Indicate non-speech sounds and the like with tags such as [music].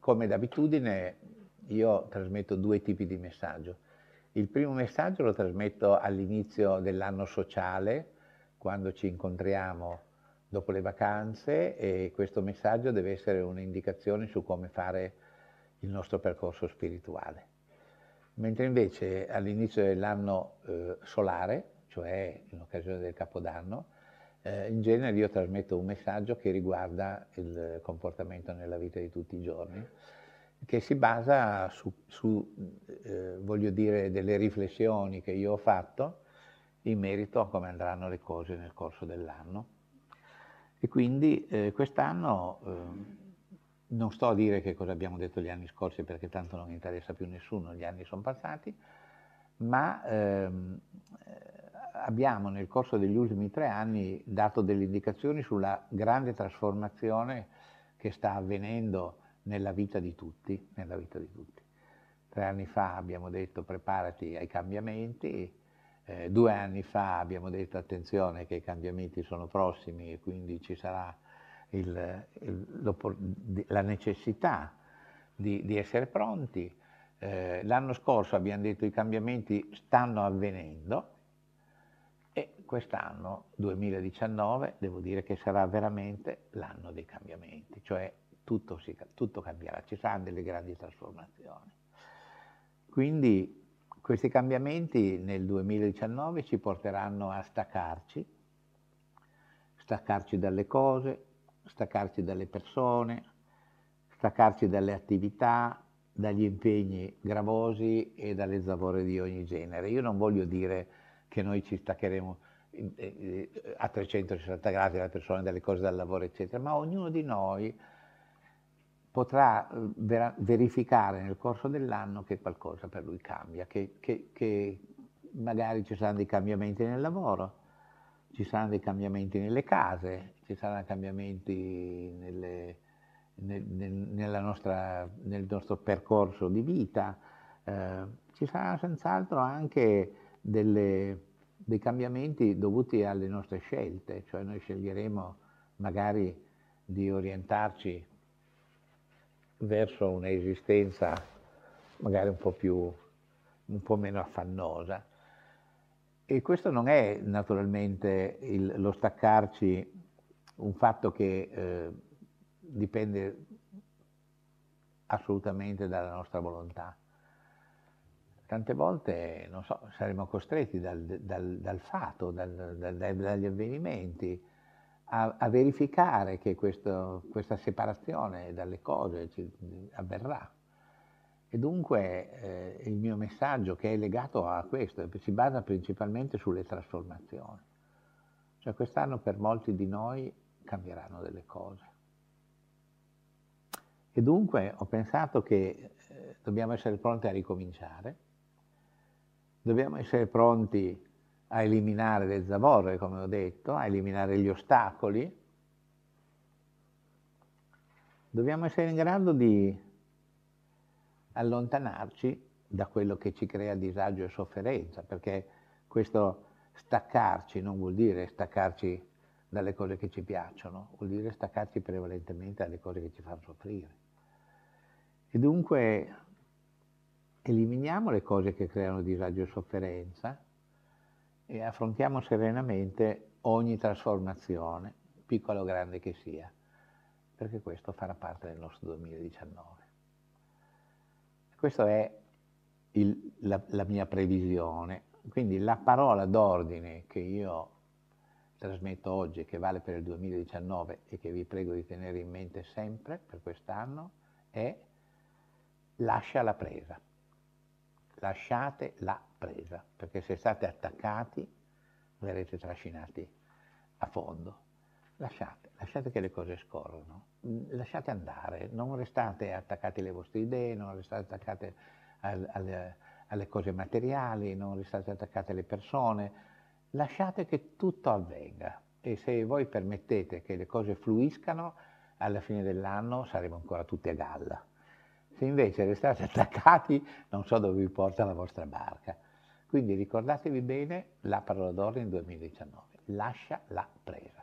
Come d'abitudine io trasmetto due tipi di messaggio. Il primo messaggio lo trasmetto all'inizio dell'anno sociale, quando ci incontriamo dopo le vacanze e questo messaggio deve essere un'indicazione su come fare il nostro percorso spirituale. Mentre invece all'inizio dell'anno eh, solare, cioè in occasione del Capodanno, eh, in genere io trasmetto un messaggio che riguarda il comportamento nella vita di tutti i giorni, che si basa su, su eh, voglio dire, delle riflessioni che io ho fatto in merito a come andranno le cose nel corso dell'anno. E quindi eh, quest'anno... Eh, non sto a dire che cosa abbiamo detto gli anni scorsi perché tanto non interessa più nessuno, gli anni sono passati, ma ehm, abbiamo nel corso degli ultimi tre anni dato delle indicazioni sulla grande trasformazione che sta avvenendo nella vita di tutti. Vita di tutti. Tre anni fa abbiamo detto preparati ai cambiamenti, eh, due anni fa abbiamo detto attenzione che i cambiamenti sono prossimi e quindi ci sarà il, il, la necessità di, di essere pronti. Eh, l'anno scorso abbiamo detto che i cambiamenti stanno avvenendo e quest'anno, 2019, devo dire che sarà veramente l'anno dei cambiamenti, cioè tutto, si, tutto cambierà, ci saranno delle grandi trasformazioni. Quindi questi cambiamenti nel 2019 ci porteranno a staccarci, staccarci dalle cose, staccarci dalle persone, staccarci dalle attività, dagli impegni gravosi e dalle zavore di ogni genere. Io non voglio dire che noi ci staccheremo eh, a 360 gradi dalle persone, dalle cose, dal lavoro, eccetera, ma ognuno di noi potrà eh, verificare nel corso dell'anno che qualcosa per lui cambia, che, che, che magari ci saranno dei cambiamenti nel lavoro, ci saranno dei cambiamenti nelle case, ci saranno cambiamenti nelle, nel, nel, nostra, nel, nostro percorso di vita, eh, ci saranno senz'altro anche delle, dei cambiamenti dovuti alle nostre scelte, cioè noi sceglieremo magari di orientarci verso un'esistenza magari un po, più, un po' meno affannosa. E questo non è naturalmente il, lo staccarci un fatto che eh, dipende assolutamente dalla nostra volontà tante volte, non so, saremo costretti dal, dal, dal fatto, dal, dagli avvenimenti, a, a verificare che questo, questa separazione dalle cose ci, avverrà. E dunque eh, il mio messaggio che è legato a questo, si basa principalmente sulle trasformazioni. Cioè quest'anno per molti di noi cambieranno delle cose. E dunque ho pensato che eh, dobbiamo essere pronti a ricominciare Dobbiamo essere pronti a eliminare le zavorre, come ho detto, a eliminare gli ostacoli. Dobbiamo essere in grado di allontanarci da quello che ci crea disagio e sofferenza, perché questo staccarci non vuol dire staccarci dalle cose che ci piacciono, vuol dire staccarci prevalentemente dalle cose che ci fanno soffrire. E dunque eliminiamo le cose che creano disagio e sofferenza e affrontiamo serenamente ogni trasformazione, piccola o grande che sia, perché questo farà parte del nostro 2019. Questa è il, la, la mia previsione, quindi la parola d'ordine che io trasmetto oggi, che vale per il 2019 e che vi prego di tenere in mente sempre per quest'anno, è lascia la presa lasciate la presa, perché se state attaccati verrete trascinati a fondo. Lasciate, lasciate che le cose scorrono, mm, lasciate andare, non restate attaccati alle vostre idee, non restate attaccati al, al, alle cose materiali, non restate attaccati alle persone, lasciate che tutto avvenga e se voi permettete che le cose fluiscano, alla fine dell'anno saremo ancora tutti a galla. Se invece restate [laughs] attaccati, non so dove vi porta la vostra barca. Quindi ricordatevi bene la parola d'ordine 2019, lascia la presa.